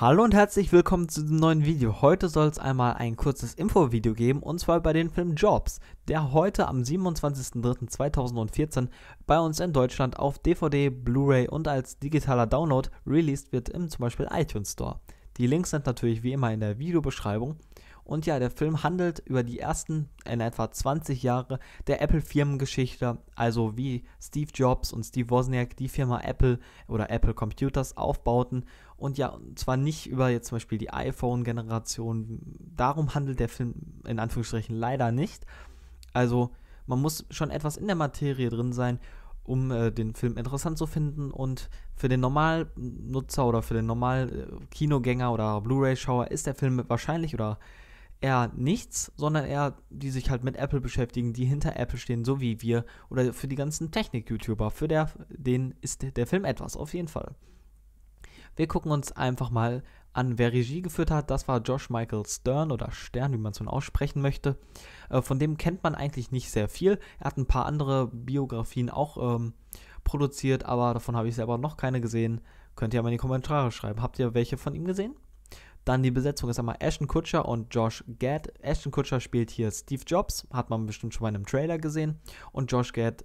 Hallo und herzlich willkommen zu diesem neuen Video. Heute soll es einmal ein kurzes Infovideo geben und zwar bei den Film Jobs, der heute am 27.03.2014 bei uns in Deutschland auf DVD, Blu-ray und als digitaler Download released wird im zum Beispiel iTunes Store. Die Links sind natürlich wie immer in der Videobeschreibung und ja, der Film handelt über die ersten in etwa 20 Jahre der Apple-Firmengeschichte, also wie Steve Jobs und Steve Wozniak die Firma Apple oder Apple Computers aufbauten. Und ja, und zwar nicht über jetzt zum Beispiel die iPhone-Generation. Darum handelt der Film in Anführungsstrichen leider nicht. Also man muss schon etwas in der Materie drin sein, um äh, den Film interessant zu finden und für den Normalnutzer oder für den normal äh, Kinogänger oder Blu-ray-Schauer ist der Film wahrscheinlich oder eher nichts, sondern eher, die sich halt mit Apple beschäftigen, die hinter Apple stehen, so wie wir. Oder für die ganzen Technik-YouTuber, für der, den ist der Film etwas, auf jeden Fall. Wir gucken uns einfach mal an, wer Regie geführt hat. Das war Josh Michael Stern oder Stern, wie man es nun aussprechen möchte. Äh, von dem kennt man eigentlich nicht sehr viel. Er hat ein paar andere Biografien auch ähm, produziert, aber davon habe ich selber noch keine gesehen. Könnt ihr mal in die Kommentare schreiben. Habt ihr welche von ihm gesehen? Dann die Besetzung ist einmal Ashton Kutcher und Josh Gad. Ashton Kutcher spielt hier Steve Jobs, hat man bestimmt schon mal in einem Trailer gesehen. Und Josh Gad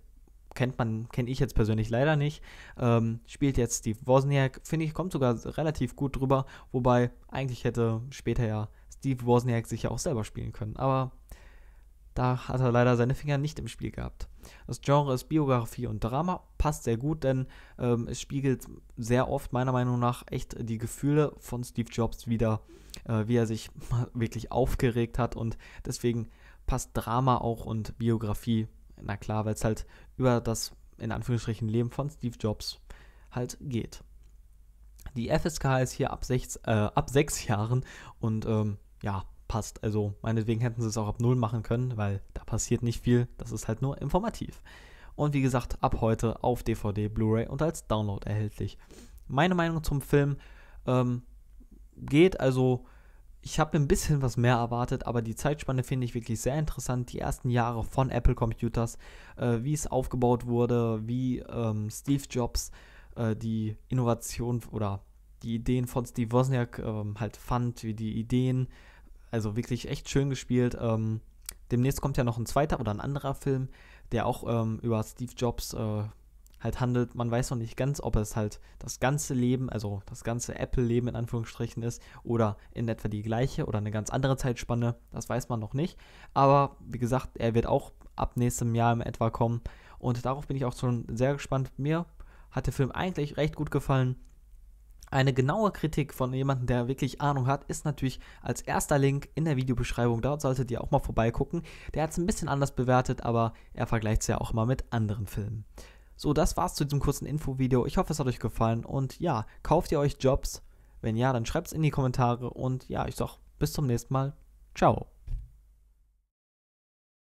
kennt man, kenne ich jetzt persönlich leider nicht. Ähm, spielt jetzt Steve Wozniak, finde ich, kommt sogar relativ gut drüber. Wobei eigentlich hätte später ja Steve Wozniak sich ja auch selber spielen können. Aber da hat er leider seine Finger nicht im Spiel gehabt. Das Genre ist Biografie und Drama, passt sehr gut, denn ähm, es spiegelt sehr oft meiner Meinung nach echt die Gefühle von Steve Jobs wieder, äh, wie er sich wirklich aufgeregt hat und deswegen passt Drama auch und Biografie, na klar, weil es halt über das in Anführungsstrichen Leben von Steve Jobs halt geht. Die FSK ist hier ab sechs, äh, ab sechs Jahren und ähm, ja, passt. Also meinetwegen hätten sie es auch ab null machen können, weil da passiert nicht viel. Das ist halt nur informativ. Und wie gesagt, ab heute auf DVD, Blu-ray und als Download erhältlich. Meine Meinung zum Film ähm, geht also. Ich habe ein bisschen was mehr erwartet, aber die Zeitspanne finde ich wirklich sehr interessant. Die ersten Jahre von Apple Computers, äh, wie es aufgebaut wurde, wie ähm, Steve Jobs äh, die Innovation oder die Ideen von Steve Wozniak ähm, halt fand, wie die Ideen also wirklich echt schön gespielt. Ähm, demnächst kommt ja noch ein zweiter oder ein anderer Film, der auch ähm, über Steve Jobs äh, halt handelt. Man weiß noch nicht ganz, ob es halt das ganze Leben, also das ganze Apple-Leben in Anführungsstrichen ist oder in etwa die gleiche oder eine ganz andere Zeitspanne. Das weiß man noch nicht. Aber wie gesagt, er wird auch ab nächstem Jahr in etwa kommen. Und darauf bin ich auch schon sehr gespannt. Mir hat der Film eigentlich recht gut gefallen. Eine genaue Kritik von jemandem, der wirklich Ahnung hat, ist natürlich als erster Link in der Videobeschreibung. Dort solltet ihr auch mal vorbeigucken. Der hat es ein bisschen anders bewertet, aber er vergleicht es ja auch mal mit anderen Filmen. So, das war's zu diesem kurzen Infovideo. Ich hoffe, es hat euch gefallen und ja, kauft ihr euch Jobs? Wenn ja, dann schreibt es in die Kommentare und ja, ich sag bis zum nächsten Mal. Ciao.